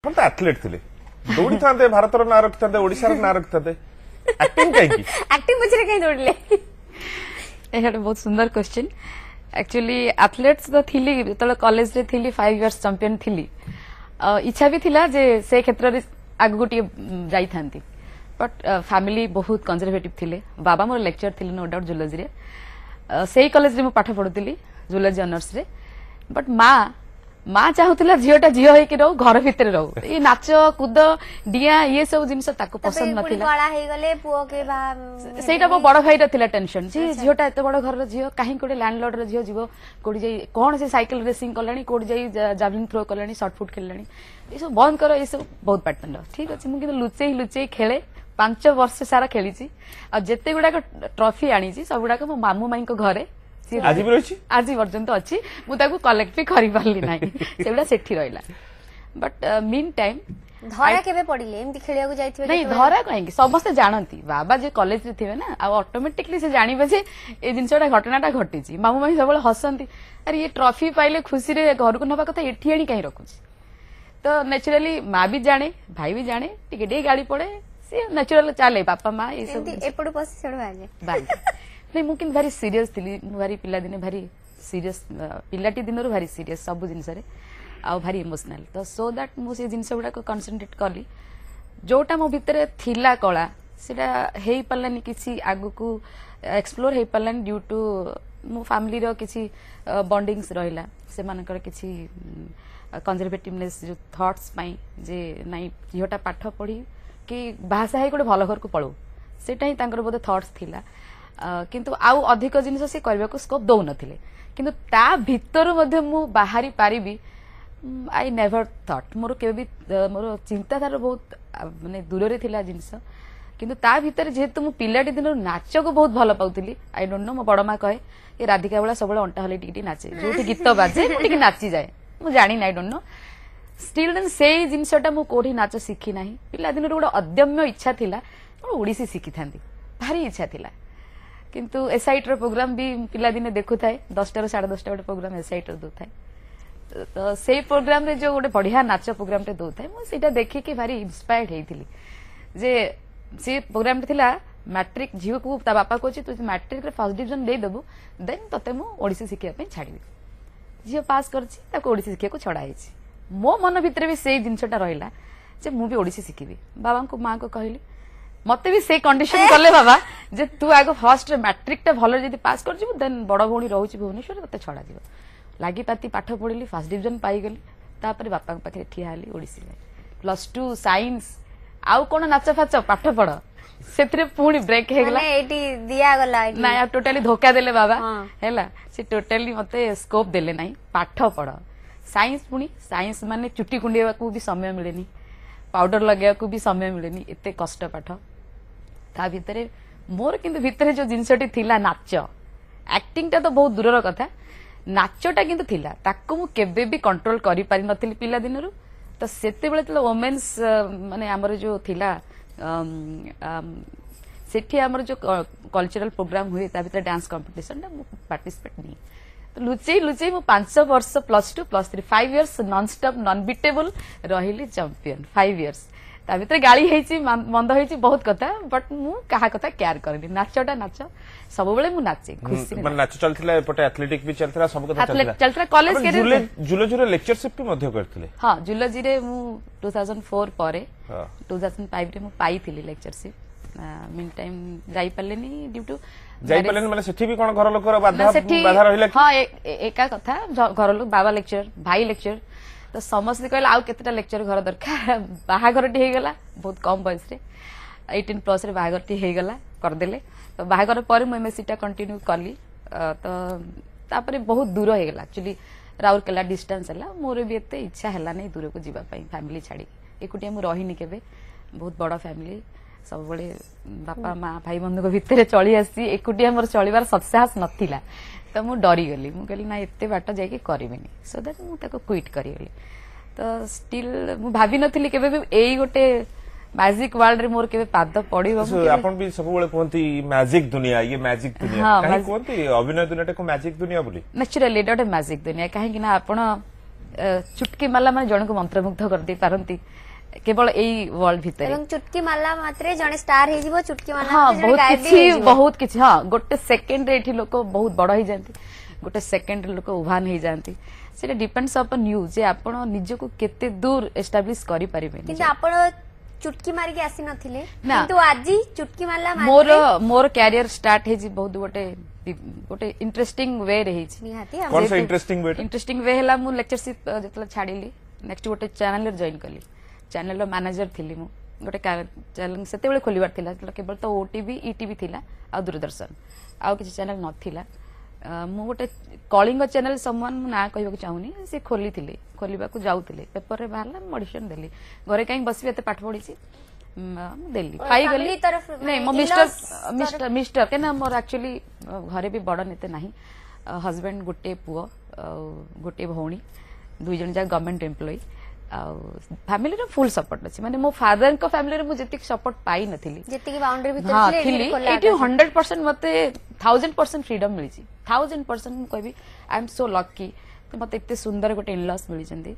ଆପଣ ତ ଆଥଲେଟ୍ ଥିଲେ ଦୌଡ଼ିଥାନ୍ତେ ଭାରତର ନାଁ ରଖିଥାନ୍ତେ ଓଡ଼ିଶାର ନାଁ ରଖିଥାନ୍ତେ ଆକ୍ଟିଂ କାହିଁକି ଆକ୍ଟିଂ ମଝିରେ କାହିଁ ଦୌଡ଼ିଲେ ଏହା ଗୋଟେ ବହୁତ ସୁନ୍ଦର କ୍ୱେଶ୍ଚିନ୍ ଆକ୍ଚୁଆଲି ଆଥଲେଟ୍ସ ତ ଥିଲି ଯେତେବେଳେ କଲେଜରେ ଥିଲି ଫାଇଭ ଇୟର୍ସ ଚାମ୍ପିୟନ୍ ଥିଲି ଇଚ୍ଛା ବି ଥିଲା ଯେ ସେ କ୍ଷେତ୍ରରେ ଆଗକୁ ଟିକେ ଯାଇଥାନ୍ତି ବଟ୍ ଫ୍ୟାମିଲି ବହୁତ କନଜରଭେଟିଭ୍ ଥିଲେ ବାବା ମୋର ଲେକ୍ଚର୍ ଥିଲେ ନୋ ଡାଉଟ୍ ଜୁଲୋଜିରେ ସେଇ କଲେଜରେ ମୁଁ ପାଠ ପଢ଼ୁଥିଲି ଜୁଲୋଜି ଅନର୍ସରେ ବଟ୍ ମା মা চাহুলা ঝিওটা ঝিও হইকি রহু ঘর ভিতরে রহু এই নাচ কুদ ডিয়া ইয়ে সব জিনিস তাকে পছন্দ নথিলা সেইটা মো বড় ভাইটা থিলা টেনশন যে ঝিওটা এত বড় ঘরর ঝিও কাহি কোটে ল্যান্ডলর্ড র ঝিও যিব কোটি যাই কোন সে সাইকেল রেসিং কলানি কোটি যাই জাভলিন থ্রো কলানি শর্ট পুট খেললানি এসব বন্ধ কর এসব বহুত ব্যাডমিন্টন ঠিক আছে মু কিন্তু লুচেই লুচেই খেলে ପାଞ୍ଚ ବର୍ଷ ସାରା ଖେଳିଛି ଆଉ ଯେତେ ଗୁଡାକ ଟ୍ରଫି ଆଣିଛି ସବୁଗୁଡାକ ମୋ ମାମୁ ମାଇଙ୍କ ଘରେ আজি ବି ରହିଛି আজি ପର୍ଯ୍ୟନ୍ତ ଅଛି ମୁଁ ତାକୁ କଲେକ୍ଟ ବି କରିପାରିଲି ନାହିଁ ସେଗୁଡ଼ା ସେଠି ରହିଲା ବଟ୍ ମିନ୍ ଟାଇମ୍ ଧରା କେବେ ପଡିଲେ ଏମିତି ଖେଳିବାକୁ ଯାଇଥିବେ ନାଇଁ ଧରା କାହିଁକି ସମସ୍ତେ ଜାଣନ୍ତି ବାବା ଯିଏ କଲେଜରେ ଥିବେ ନା ଆଉ ଅଟୋମେଟିକଲି ସେ ଜାଣିବେ ଯେ ଏ ଜିନିଷଟା ଘଟଣାଟା ଘଟିଛି ମାମୁଁ ମାଇଁ ସବୁବେଳେ ହସନ୍ତି ଆରେ ଇଏ ଟ୍ରଫି ପାଇଲେ ଖୁସିରେ ଘରକୁ ନେବା କଥା ଏଠି ଆଣି କାହିଁ ରଖୁଛି ତ ନେଚୁରାଲି ମା ବି ଜାଣେ ଭାଇ ବି ଜାଣେ ଟିକେ ଟିକେ ଗାଳି ପଡେ ସିଏ ନେଚୁରାଲ ଚାଲେ ବାପା ମା ଏସବୁ ଏପଟୁ ପଶି ସେଠୁ ନାଇଁ ମୁଁ କିନ୍ତୁ ଭାରି ସିରିୟସ୍ ଥିଲି ମୁଁ ଭାରି ପିଲାଦିନେ ଭାରି ସିରିୟସ୍ ପିଲାଟି ଦିନରୁ ଭାରି ସିରିୟସ୍ ସବୁ ଜିନିଷରେ ଆଉ ଭାରି ଇମୋସନାଲ୍ ତ ସୋ ଦ୍ୟାଟ୍ ମୁଁ ସେ ଜିନିଷ ଗୁଡ଼ାକ କନସେନ୍ଟ୍ରେଟ୍ କଲି ଯେଉଁଟା ମୋ ଭିତରେ ଥିଲା କଳା ସେଇଟା ହେଇପାରିଲାନି କିଛି ଆଗକୁ ଏକ୍ସପ୍ଲୋର୍ ହେଇପାରିଲାନି ଡ୍ୟୁ ଟୁ ମୋ ଫ୍ୟାମିଲିର କିଛି ବଣ୍ଡିଙ୍ଗସ୍ ରହିଲା ସେମାନଙ୍କର କିଛି କନ୍ଜରଭେଟିଭନେସ୍ ଯେଉଁ ଥଟ୍ସ ପାଇଁ ଯେ ନାଇଁ ଝିଅଟା ପାଠ ପଢ଼ି କି ବାହାସାହା ହେଇ ଗୋଟେ ଭଲ ଘରକୁ ପଳାଉ ସେଇଟା ହିଁ ତାଙ୍କର ବୋଧେ ଥଟ୍ସ ଥିଲା କିନ୍ତୁ ଆଉ ଅଧିକ ଜିନିଷ ସେ କରିବାକୁ ସ୍କୋପ୍ ଦେଉନଥିଲେ କିନ୍ତୁ ତା ଭିତରୁ ମଧ୍ୟ ମୁଁ ବାହାରି ପାରିବି ଆଇ ନେଭର ଥଟ୍ ମୋର କେବେ ବି ମୋର ଚିନ୍ତାଧାରା ବହୁତ ମାନେ ଦୂରରେ ଥିଲା ଜିନିଷ କିନ୍ତୁ ତା ଭିତରେ ଯେହେତୁ ମୁଁ ପିଲାଟି ଦିନରୁ ନାଚକୁ ବହୁତ ଭଲ ପାଉଥିଲି ଆଇ ଡୋଣ୍ଟ ନୋ ମୋ ବଡ଼ ମା କହେ ଏ ରାଧିକା ଭଳିଆ ସବୁବେଳେ ଅଣ୍ଟା ହଲେଇ ଟିକେ ଟିକେ ନାଚେ ଯୋଉଠି ଗୀତ ବାଜେ ମୁଁ ଟିକେ ନାଚିଯାଏ ମୁଁ ଜାଣିନି I don't know still then ସେଇ ଜିନିଷଟା ମୁଁ କୋଉଠି ନାଚ ଶିଖି ନାହିଁ ପିଲାଦିନରୁ ଗୋଟେ ଅଦମ୍ୟ ଇଚ୍ଛା ଥିଲା ମୁଁ ଓଡ଼ିଶୀ ଶିଖିଥାନ୍ତି ଭାରି ଇଚ୍ଛା ଥିଲା କିନ୍ତୁ ଏସ୍ଆଇଟିର ପ୍ରୋଗ୍ରାମ ବି ପିଲାଦିନେ ଦେଖୁଥାଏ ଦଶଟାରୁ ସାଢ଼େ ଦଶଟା ଗୋଟେ ପ୍ରୋଗ୍ରାମ ଏସ୍ଆଇଟିର ଦେଉଥାଏ ତ ସେଇ ପ୍ରୋଗ୍ରାମରେ ଯୋଉ ଗୋଟେ ବଢ଼ିଆ ନାଚ ପ୍ରୋଗ୍ରାମଟେ ଦେଉଥାଏ ମୁଁ ସେଇଟା ଦେଖିକି ଭାରି ଇନ୍ସପାୟାର୍ଡ ହେଇଥିଲି ଯେ ସେ ପ୍ରୋଗ୍ରାମଟା ଥିଲା ମ୍ୟାଟ୍ରିକ୍ ଝିଅକୁ ତା ବାପା କହୁଛି ତୁ ମ୍ୟାଟ୍ରିକ୍ରେ ଫାର୍ଷ୍ଟ ଡିଭିଜନ ଦେଇଦେବୁ ଦେନ୍ ତତେ ମୁଁ ଓଡ଼ିଶୀ ଶିଖିବା ପାଇଁ ଛାଡ଼ିବି ଝିଅ ପାସ୍ କରିଛି ତାକୁ ଓଡ଼ିଶୀ ଶିଖିବାକୁ ଛଡ଼ା ହେଇଛି ମୋ ମନ ଭିତରେ ବି ସେଇ ଜିନିଷଟା ରହିଲା ଯେ ମୁଁ ବି ଓଡ଼ିଶୀ ଶିଖିବି ବାବାଙ୍କୁ ମାଆଙ୍କୁ କହିଲି মতো ବି ସେ କଣ୍ଡିସନ କଲେ ବାବା ଯେ ତୁ ଆଗ ଫର୍ଷ୍ଟରେ ମ୍ୟାଟ୍ରିକଟା ଭଲରେ ଯଦି ପାସ୍ କରିଯିବୁ ଦେନ୍ ବଡ଼ ଭଉଣୀ ରହୁଛି ଭୁବନେଶ୍ୱରରେ ତତେ ଛଡ଼ାଯିବ ଲାଗିପାତି ପାଠ ପଢ଼ିଲି ଫାର୍ଷ୍ଟ ଡିଭିଜନ ପାଇଗଲି ତାପରେ ବାପାଙ୍କ ପାଖରେ ଠିଆ ହେଲି ଓଡ଼ିଶୀରେ ପ୍ଲସ୍ ଟୁ ସାଇନ୍ସ ଆଉ କ'ଣ ନାଚ ଫାଚ ପାଠ ପଢ଼ ସେଥିରେ ପୁଣି ବ୍ରେକ୍ ହେଇଗଲା ଏଇଠି ଦିଆଗଲା ନାଇଁ ଆଉ ଟୋଟାଲି ଧୋକା ଦେଲେ ବାବା ହେଲା ସେ ଟୋଟାଲି ମତେ ସ୍କୋପ ଦେଲେ ନାହିଁ ପାଠ ପଢ଼ ସାଇନ୍ସ ପୁଣି ସାଇନ୍ସ ମାନେ ଚୁଟି କୁଣ୍ଡେଇବାକୁ ବି ସମୟ ମିଳେନି ପାଉଡର ଲଗେଇବାକୁ ବି ସମୟ ମିଳେନି ଏତେ କଷ୍ଟ ପାଠ मोर कि भितर जो जिन नाच आक्टिंग टा तो बहुत दूर रहा नाचटा कि कंट्रोल कर पादिन तो से ओमेन्स मान जो थिला जो कलचराल प्रोग्राम हुए डांस कंपटीशन पार्टिसिपेट नहीं तो लुचे लुचे पांच वर्ष plus two plus three five years nonstop non beatable रही चंपिन फाइव इयर्स ତା ଭିତରେ ଗାଳି ହେଇଛି ମନ୍ଦ ହେଇଛି ବହୁତ କଥା ବଟ୍ ମୁଁ କାହା କଥା କେୟାର କରେନି ନାଚଟା ନାଚ ସବୁବେଳେ ମୁଁ ନାଚେ ଖୁସି ମାନେ ନାଚ ଚାଲିଥିଲା ଏପଟେ ଆଥଲେଟିକ୍ ବି ଚାଲିଥିଲା ସବୁ କଥା ଚାଲିଥିଲା ଚାଲିଥିଲା କଲେଜ ଜୁଲୋଜିର ଲେକ୍ଚରସିପ୍ ବି ମଧ୍ୟ କରିଥିଲେ ହଁ ଜୁଲୋଜିରେ ମୁଁ 2004 ପରେ 2005 ରେ ମୁଁ ପାଇଥିଲି ଲେକ୍ଚରସିପ୍ ମିନ୍ ଟାଇମ୍ ଯାଇପାରିଲିନି ଡ୍ୟୁ ଟୁ ଯାଇପାରିଲେନି ମାନେ ସେଠି ବି କଣ ଘର ଲୋକର ବାଧା ବାଧା ରହିଲା ହଁ ଏକା କଥା ଘର ଲୋକ ବାବା ଲେକ୍ଚର ଭାଇ ଲେକ୍ଚର ତ ସମସ୍ତେ କହିଲେ ଆଉ କେତେଟା ଲେକ୍ଚର ଘର ଦରକାର ବାହାଘରଟି ହେଇଗଲା ବହୁତ କମ୍ ବୟସରେ ଏଇଟିନ୍ ପ୍ଲସ୍ରେ ବାହାଘରଟି ହେଇଗଲା କରିଦେଲେ ତ ବାହାଘର ପରେ ମୁଁ ଏମ୍ଏସ୍ସିଟା କଣ୍ଟିନ୍ୟୁ କଲି ତ ତାପରେ ବହୁତ ଦୂର ହେଇଗଲା ଆକ୍ଚୁଆଲି ରାଉରକେଲା ଡିଷ୍ଟାନ୍ସ ହେଲା ମୋର ବି ଏତେ ଇଚ୍ଛା ହେଲାନି ଦୂରକୁ ଯିବା ପାଇଁ ଫ୍ୟାମିଲି ଛାଡ଼ିକି ଏକୁଟିଆ ମୁଁ ରହିନି କେବେ ବହୁତ ବଡ଼ ଫ୍ୟାମିଲି ସବୁବେଳେ ବାପା ମା ଭାଇ ବନ୍ଧୁଙ୍କ ଭିତରେ ଚଳି ଆସି ଏକୁଟିଆ ମୋର ଚଳିବାର ସତ୍ସାହସ ନଥିଲା तो मुझे डरीगली मुझे ना ये बाट जा करें सो दैट मुझे क्विट करी स्टिल मुझे भाव नी के गोटे मैजिक वर्ल्ड रे मोर के पाद पड़ी हो आपन भी सब बेले कोंती मैजिक दुनिया ये मैजिक दुनिया हाँ, काहे कोंती अभिनय दुनिया टा मैजिक दुनिया बोली नेचुरली डॉट मैजिक दुनिया काहे कि ना आपन चुटकी माला माने जण को मंत्रमुग्ध कर दे पारंती কেবল এই ওয়ার্ল্ড ভিতরে এবং চুটকি মারলা মাত্রে জনে স্টার হয়ে যাব চুটকি মারলা হ্যাঁ বহুত কিছু বহুত কিছু হ্যাঁ গোটে সেকেন্ড রে এটি লোক বহুত বড় হয়ে যান্তি গোটে সেকেন্ড রে লোক উভান হয়ে যান্তি সেটা ডিপেন্ডস অপন ইউ যে আপন নিজকু কেতে দূর এস্টাবলিশ করি পারিবে কিন্তু আপন চুটকি মারিকি আসি নথিলে কিন্তু আজি চুটকি মারলা মোর মোর ক্যারিয়ার স্টার্ট হয়েছি বহুত গোটে ଗୋଟେ ଇଣ୍ଟରେଷ୍ଟିଂ ୱେରେ ହେଇଛି ଇଣ୍ଟରେଷ୍ଟିଂ ୱେ ହେଲା ମୁଁ ଲେକ୍ଚରସିପ୍ ଯେତେବେଳେ ଛାଡ଼ିଲି ନେକ୍ସଟ ଗୋଟେ ଚ୍ୟାନେଲରେ ଜଏନ୍ କଲି चैनल मैनेजर थी गोटे चैनल से खोलार केवल तो ओटी इटी थी दूरदर्शन आउ कि चैनल नाला मुझे गोटे कलिंग चैनल समान ना कह चाहूनी सी खोली थी खोल को पेपर में बाहर मडिशन दे घरे कहीं बस भी पाठ पढ़ी मिस्टर मोर एक्चुअली घरे भी बड़ नेते ना हजबैंड गोटे पुओ गोटे भौणी दुईज जाक गवर्नमेंट एम्प्लयी ଆଉ ଫ୍ୟାମିଲିର ଫୁଲ୍ ସପୋର୍ଟ ଅଛି ମାନେ ମୋ ଫାଦରଙ୍କ ଫ୍ୟାମିଲିରେ ମୁଁ ଯେତିକି ସପୋର୍ଟ ପାଇନଥିଲି ଯେତିକି ବାଉଣ୍ଡରୀ ଭିତରେ ଥିଲି ଏଇଠି ହଣ୍ଡ୍ରେଡ୍ ପରସେଣ୍ଟ ମୋତେ ଥାଉଜେଣ୍ଡ ପରସେଣ୍ଟ ଫ୍ରିଡମ୍ ମିଳିଛି ଥାଉଜେଣ୍ଡ ପରସେଣ୍ଟ ମୁଁ କହିବି ଆଇ ଏମ୍ ସୋ ଲକି ମୋତେ ଏତେ ସୁନ୍ଦର ଗୋଟେ ଇନଲସ୍ ମିଳିଛନ୍ତି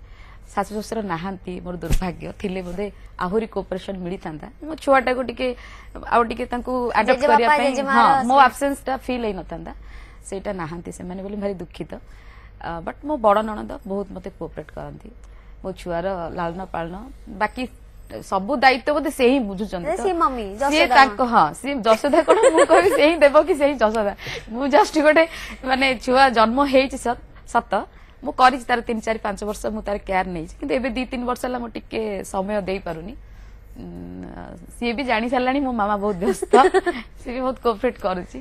ଶାଶୁ ଶ୍ୱଶୁର ନାହାନ୍ତି ମୋର ଦୁର୍ଭାଗ୍ୟ ଥିଲେ ବୋଧେ ଆହୁରି କୋପରେସନ୍ ମିଳିଥାନ୍ତା ମୋ ଛୁଆଟାକୁ ଟିକେ ଆଉ ଟିକେ ତାଙ୍କୁ ଆଡପ୍ଟ କରିବା ପାଇଁ ହଁ ମୋ ଆବସେନ୍ସଟା ଫିଲ୍ ହେଇନଥାନ୍ତା ସେଇଟା ନାହାନ୍ତି ସେମାନେ ବୋଲି ଭାରି ଦୁଃଖିତ ବଟ୍ ମୋ ବଡ଼ ନଣନ୍ଦ ବହୁତ ମୋତେ କୋପରେଟ୍ କରନ୍ତି ମୋ ଛୁଆର ଲାଳନ ପାଳନ ବାକି ସବୁ ଦାୟିତ୍ୱ ବୋଧେ ସେ ହିଁ ବୁଝୁଛନ୍ତି ସିଏ ତାଙ୍କ ହଁ ସିଏ ଯଶୋଦା କଣ ମୁଁ କହିବି ସେ ହିଁ ଦେବ କି ସେ ହିଁ ଯଶୋଦା ମୁଁ ଜଷ୍ଟ ଗୋଟେ ମାନେ ଛୁଆ ଜନ୍ମ ହେଇଛି ସତ ମୁଁ କରିଛି ତାର ତିନି ଚାରି ପାଞ୍ଚ ବର୍ଷ ମୁଁ ତାର କେୟାର ନେଇଛି କିନ୍ତୁ ଏବେ ଦୁଇ ତିନି ବର୍ଷ ହେଲା ମୁଁ ଟିକେ ସମୟ ଦେଇପାରୁନି ସିଏ ବି ଜାଣି ସାରିଲାଣି ମୋ ମାମା ବହୁତ ବ୍ୟସ୍ତ ସିଏ ବି ବହୁତ କୋପରେଟ୍ କରୁଛି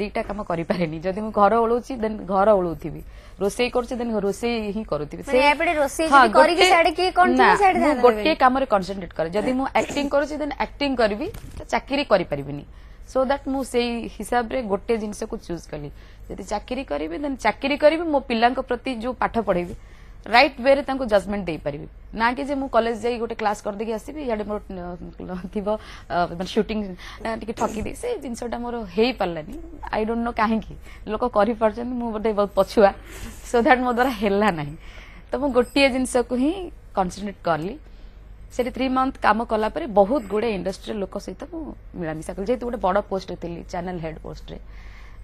ଦୁଇଟା କାମ କରିପାରେନି ଯଦି ମୁଁ ଘର ଓଳଉଛି ଦେନ୍ ଘର ଓଳଉଥିବି ରୋଷେଇ କରୁଛି ଦେନ୍ ରୋଷେଇ ହିଁ କରୁଥିବି ମୁଁ ଗୋଟିଏ କାମରେ କନସେନ୍ଟ୍ରେଟ୍ କରେ ଯଦି ମୁଁ ଆକ୍ଟିଂ କରୁଛି ଦେନ୍ ଆକ୍ଟିଂ କରିବି ଚାକିରି କରିପାରିବିନି ସୋ ଦ୍ୟାଟ୍ ମୁଁ ସେଇ ହିସାବରେ ଗୋଟେ ଜିନିଷକୁ ଚୁଜ୍ କଲି ଯଦି ଚାକିରି କରିବି ଦେନ୍ ଚାକିରି କରିବି ମୋ ପିଲାଙ୍କ ପ୍ରତି ଯୋଉ ପାଠ ପଢେଇବି রাইট ওয়েরে তাঁকু জজমেন্ট দেইপারিবি না কি যে মু কলেজ যাই গোটে ক্লাস করে দেখি আসিবি ইয়াডে মোর থিব মানে শুটিং টিকে ঠকি দেই সে জিনিসটা মোর হেই পারলানি আই ডোন্ট নো কাহিকি লোক করি পারছেন মু বটে বহুত পছুয়া সো দ্যাট মো দ্বারা হেলা নাই তো মু গোটিয়ে জিনিসকু হি কনসেন্ট্রেট করলি ସେଠି ଥ୍ରୀ ମନ୍ଥ କାମ କଲା ପରେ ବହୁତ ଗୁଡ଼ିଏ ଇଣ୍ଡଷ୍ଟ୍ରିର ଲୋକ ସହିତ ମୁଁ ମିଳାମିଶା କଲି ଯେହେତୁ ଗୋଟେ ବଡ଼ ପୋଷ୍ଟରେ ଥିଲି ଚ୍ୟାନେଲ ହେଡ୍ ପୋଷ୍ଟରେ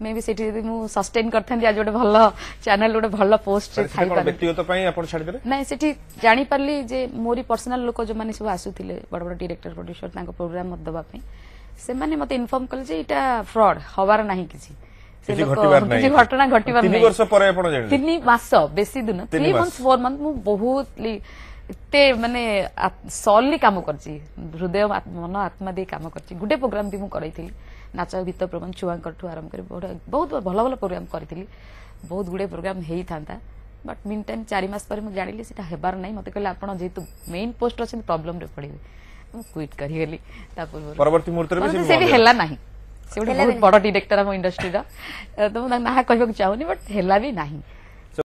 মে বি সেটি যদি মু সাস্টেইন করতান্তি আজ গোটে ভালো চ্যানেল গোটে ভালো পোস্ট রে থাই পারি ব্যক্তিগত পাই আপন ছাড়ি দেলে নাই সেটি জানি পারলি যে মোরি পার্সোনাল লোক যে মানে সব আসুতিলে বড় বড় ডিরেক্টর প্রোডিউসর তাঙ্ক প্রোগ্রাম মত দেবা পাই সেমানে মতে ইনফর্ম কলে যে এটা ফ্রড হবার নাহি কিছু କିଛି ଘଟିବାର ନାହିଁ କିଛି ଘଟଣା ଘଟିବାର ତିନି ବର୍ଷ ପରେ ଆପଣ ଜାଣିଲେ ତିନି ମାସ ବେଶୀ ଦିନ ଥ୍ରୀ ମନ୍ଥ ଫୋର ମନ୍ଥ ମୁଁ ବହୁତ ଏତେ ମାନେ ସଲ୍ଲି କାମ କରିଛି ହୃଦୟ ମନ ଆତ୍ମା ଦେଇ କାମ କରିଛି ଗୋଟେ ପ୍ରୋଗ୍ରାମ ବି ମୁଁ କରାଇଥିଲି ନାଚ ଗୀତ ପ୍ରବନ୍ଧ ଛୁଆଙ୍କଠୁ ଆରମ୍ଭ କରି ବହୁତ ଭଲ ଭଲ ପ୍ରୋଗ୍ରାମ୍ କରିଥିଲି ବହୁତ ଗୁଡ଼ିଏ ପ୍ରୋଗ୍ରାମ୍ ହେଇଥାନ୍ତା ବଟ୍ ମିନ୍ ଟାଇମ୍ ଚାରି ମାସ ପରେ ମୁଁ ଜାଣିଲି ସେଇଟା ହେବାର ନାହିଁ ମୋତେ କହିଲେ ଆପଣ ଯେହେତୁ ମେନ୍ ପୋଷ୍ଟ ଅଛନ୍ତି ପ୍ରୋବ୍ଲେମ୍ରେ ପଡ଼ିବେ ମୁଁ କ୍ୱିଟ୍ କରିଗଲି ତା ପୂର୍ବରୁ ପରବର୍ତ୍ତୀ ମୁହୂର୍ତ୍ତରେ ସେ ବି ହେଲା ନାହିଁ ସେ ଗୋଟେ ବହୁତ ବଡ଼ ଡିରେକ୍ଟର ଆମ ଇଣ୍ଡଷ୍ଟ୍ରିର ତ ମୁଁ ତାଙ୍କ ନାଁ କହିବାକୁ ଚାହୁଁନି ବଟ୍ ହେଲା ବି ନାହିଁ